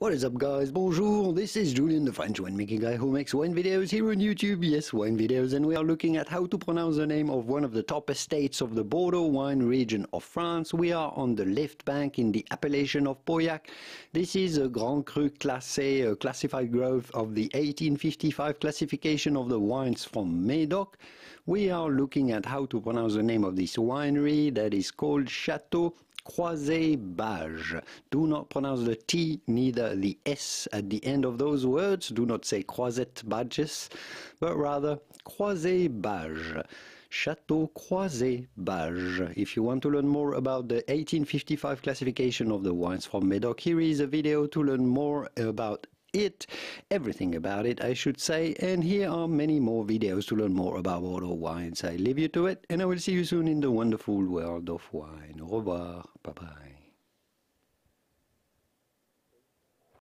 What is up guys, bonjour, this is Julian the French wine making guy who makes wine videos here on YouTube, yes wine videos, and we are looking at how to pronounce the name of one of the top estates of the Bordeaux wine region of France. We are on the left bank in the appellation of Pauillac. This is a Grand Cru Classé, classified growth of the 1855 classification of the wines from Médoc. We are looking at how to pronounce the name of this winery that is called Chateau croisé-bage. Do not pronounce the T, neither the S at the end of those words. Do not say croisette badges, but rather Crozet-Bages. Chateau Croisé-Bage. If you want to learn more about the 1855 classification of the wines from Medoc, here is a video to learn more about it, everything about it I should say, and here are many more videos to learn more about water wines. I leave you to it and I will see you soon in the wonderful world of wine. Au revoir, bye bye.